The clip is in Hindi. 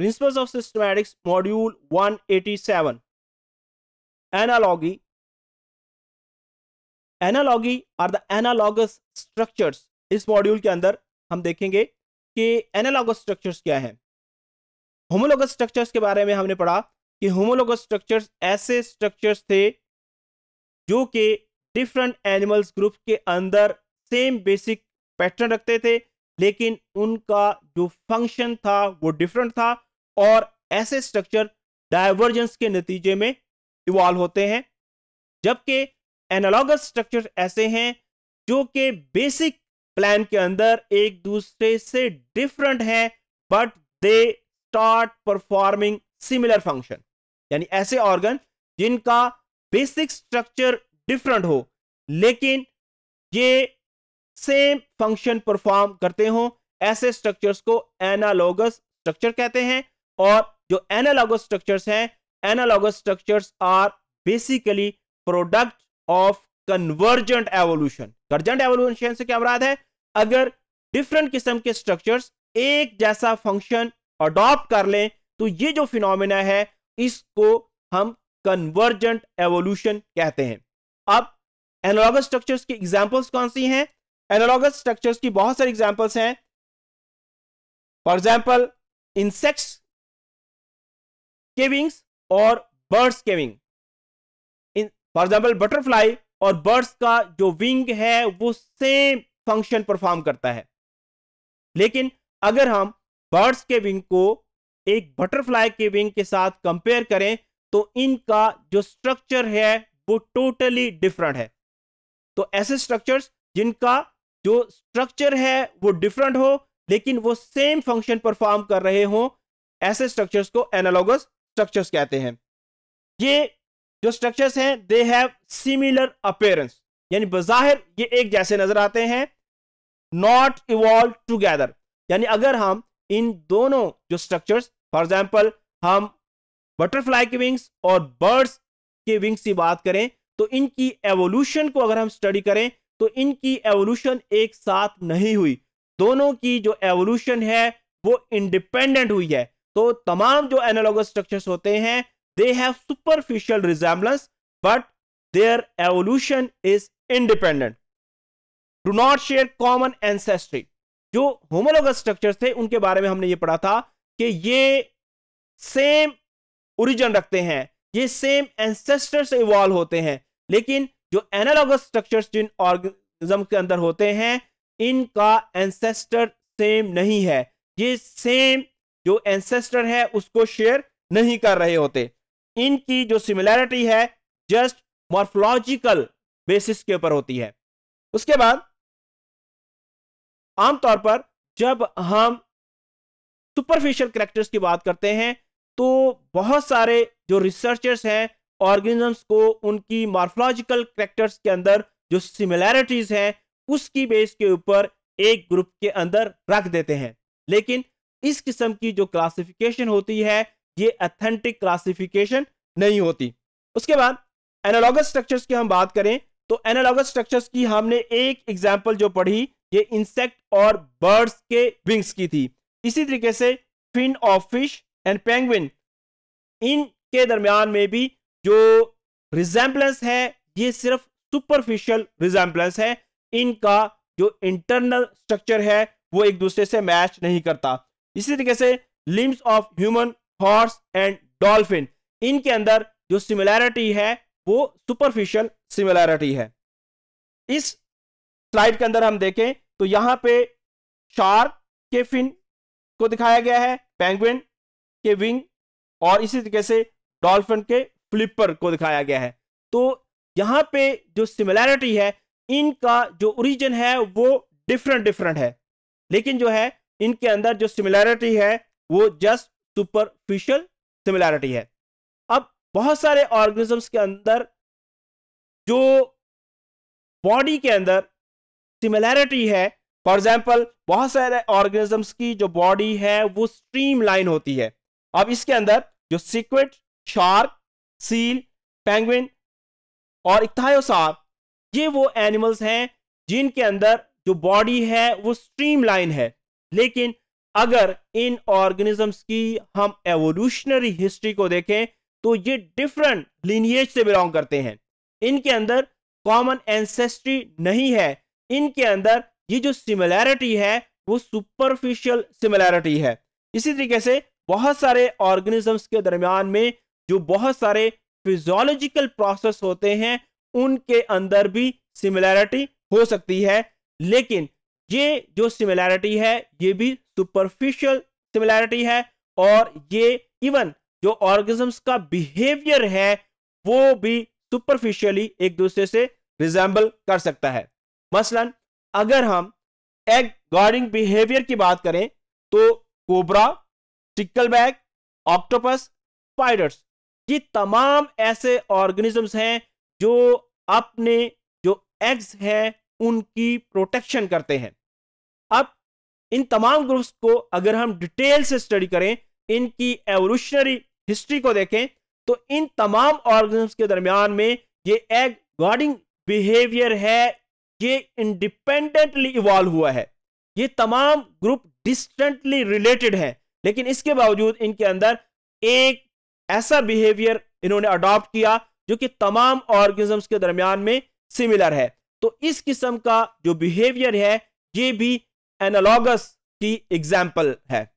principles of systematics module 187 analogy analogy are the analogous structures इस मॉड्यूल के अंदर हम देखेंगे कि एनालॉगस स्ट्रक्चर्स क्या है होमोलोगस स्ट्रक्चर्स के बारे में हमने पढ़ा कि होमोलोगस स्ट्रक्चर्स ऐसे स्ट्रक्चर्स थे जो कि डिफरेंट एनिमल्स ग्रुप के अंदर सेम बेसिक पैटर्न रखते थे लेकिन उनका जो फंक्शन था वो डिफरेंट था और ऐसे स्ट्रक्चर डायवर्जेंस के नतीजे में इवॉल्व होते हैं जबकि एनालॉगस स्ट्रक्चर ऐसे हैं जो कि बेसिक प्लान के अंदर एक दूसरे से डिफरेंट हैं but they start performing similar function यानी ऐसे ऑर्गन जिनका बेसिक स्ट्रक्चर डिफरेंट हो लेकिन ये सेम फंक्शन परफॉर्म करते हो ऐसे स्ट्रक्चर्स को एनालॉगस स्ट्रक्चर कहते हैं और जो एनालॉगस स्ट्रक्चर्स हैं analogous structures are basically product of convergent evolution convergent evolution से क्या मुराद है अगर डिफरेंट किस्म के स्ट्रक्चर्स एक जैसा फंक्शन अडॉप्ट कर लें तो ये जो फिनोमेना है इसको हम कन्वर्जेंट एवोल्यूशन कहते हैं अब एनालॉगस स्ट्रक्चर्स की एग्जांपल्स कौन सी हैं एनालॉगस स्ट्रक्चर्स की बहुत सारी एग्जांपल्स हैं फॉर एग्जांपल इंसेक्ट्स केविंग्स और बर्ड्स के विंग इन फॉर एग्जाम्पल बटरफ्लाई और बर्ड्स का जो विंग है वो सेम फंक्शन परफॉर्म करता है लेकिन अगर हम बर्ड्स के विंग को एक बटरफ्लाई के विंग के साथ कंपेयर करें तो इनका जो स्ट्रक्चर है वो टोटली डिफरेंट है तो ऐसे स्ट्रक्चर्स जिनका जो स्ट्रक्चर है वो डिफरेंट हो लेकिन वो सेम फंक्शन परफॉर्म कर रहे हो ऐसे स्ट्रक्चर्स को एनालॉगस स्ट्रक्चर्स कहते हैं ये जो स्ट्रक्चर्स हैं दे हैव सिमिलर अपेयरेंस यानी बज़ाहिर ये एक जैसे नजर आते हैं नॉट इवॉल्व टूगेदर यानी अगर हम इन दोनों जो स्ट्रक्चर्स फॉर एग्जाम्पल हम बटरफ्लाई के विंग्स और बर्ड्स के विंग्स की बात करें तो इनकी एवोल्यूशन को अगर हम स्टडी करें तो इनकी एवोल्यूशन एक साथ नहीं हुई दोनों की जो एवोल्यूशन है वो इंडिपेंडेंट हुई है तो तमाम जो एनालॉगस स्ट्रक्चर्स होते हैं they have superficial resemblance but their evolution is independent do not share common ancestry जो होमोलोगस स्ट्रक्चर्स थे उनके बारे में हमने ये पढ़ा था कि ये सेम ओरिजिन रखते हैं ये सेम एंसेस्टर से इवॉल्व होते हैं लेकिन जो एनालॉग स्ट्रक्चर्स जिन ऑर्गेनिज्म के अंदर होते हैं इनका एंसेस्टर सेम नहीं है ये सेम जो एंसेस्टर है उसको शेयर नहीं कर रहे होते इनकी जो सिमिलैरिटी है जस्ट मॉर्फोलॉजिकल बेसिस के ऊपर होती है उसके बाद आमतौर पर जब हम सुपरफिशियल करेक्टर्स की बात करते हैं तो बहुत सारे जो रिसर्चर्स हैं ऑर्गेनिजम्स को उनकी मॉर्फोलॉजिकल करेक्टर्स के अंदर जो सिमिलैरिटीज हैं उसकी बेस के ऊपर एक ग्रुप के अंदर रख देते हैं लेकिन इस किस्म की जो क्लासिफिकेशन होती है ये अथेंटिक क्लासिफिकेशन नहीं होती उसके बाद एनालॉगस स्ट्रक्चर्स की हम बात करें तो एनालॉगस स्ट्रक्चर्स की हमने एक एग्जाम्पल जो पढ़ी ये इंसेक्ट और बर्ड्स के विंग्स की थी इसी तरीके से fin of fish and penguin इन के दरमियान में भी जो रिजेम्बलेंस है ये सिर्फ सुपरफिशियल रिजेम्बलेंस है इनका जो इंटरनल स्ट्रक्चर है वो एक दूसरे से मैच नहीं करता इसी तरीके से limbs of human horse and dolphin इनके अंदर जो सिमिलैरिटी है वो सुपरफिशियल सिमिलैरिटी है इस स्लाइड के अंदर हम देखें तो यहां पे शार्क के फिन को दिखाया गया है पेंगुइन के विंग और इसी तरीके से डॉल्फिन के फ्लिपर को दिखाया गया है तो यहां पे जो सिमिलैरिटी है इनका जो ओरिजिन है वो डिफरेंट डिफरेंट है लेकिन जो है इनके अंदर जो सिमिलैरिटी है वो जस्ट सुपरफिशियल सिमिलैरिटी है अब बहुत सारे ऑर्गेनिजम्स के अंदर जो बॉडी के अंदर सिमिलैरिटी है फॉर एग्जाम्पल बहुत सारे ऑर्गेनिजम्स की जो बॉडी है वो स्ट्रीम लाइन होती है अब इसके अंदर जो सिक्वेट शार्क सील पेंगुइन और इक्थायोसार ये वो एनिमल्स हैं जिनके अंदर जो बॉडी है वो स्ट्रीम लाइन है लेकिन अगर इन ऑर्गेनिजम्स की हम एवोल्यूशनरी हिस्ट्री को देखें तो ये डिफरेंट लिनिएज से बिलोंग करते हैं इनके अंदर कॉमन एंसेस्ट्री नहीं है इनके अंदर ये जो सिमिलैरिटी है वो सुपरफिशियल सिमिलैरिटी है इसी तरीके से बहुत सारे ऑर्गेनिजम्स के दरमियान में जो बहुत सारे फिजोलॉजिकल प्रोसेस होते हैं उनके अंदर भी सिमिलैरिटी हो सकती है लेकिन ये जो सिमिलैरिटी है ये भी सुपरफिशियल सिमिलैरिटी है और ये इवन जो ऑर्गेजम्स का बिहेवियर है वो भी सुपरफिशियली एक दूसरे से रिजेंबल कर सकता है मसलन अगर हम एग गार्डिंग बिहेवियर की बात करें तो कोबरा टिकल बैग ऑक्टोपस स्पाइडर्स ये तमाम ऐसे ऑर्गेनिजम्स हैं जो अपने जो एग्स हैं उनकी प्रोटेक्शन करते हैं अब इन तमाम ग्रुप्स को अगर हम डिटेल से स्टडी करें इनकी एवोल्यूशनरी हिस्ट्री को देखें तो इन तमाम ऑर्गेनिज्म के दरमियान में ये एग गार्डिंग बिहेवियर है ये इंडिपेंडेंटली इवॉल्व हुआ है ये तमाम ग्रुप डिस्टेंटली रिलेटेड है लेकिन इसके बावजूद इनके अंदर एक ऐसा बिहेवियर इन्होंने अडॉप्ट किया जो कि तमाम ऑर्गेनिज्म के दरमियान में सिमिलर है तो इस किस्म का जो बिहेवियर है ये भी एनालॉगस की एग्जाम्पल है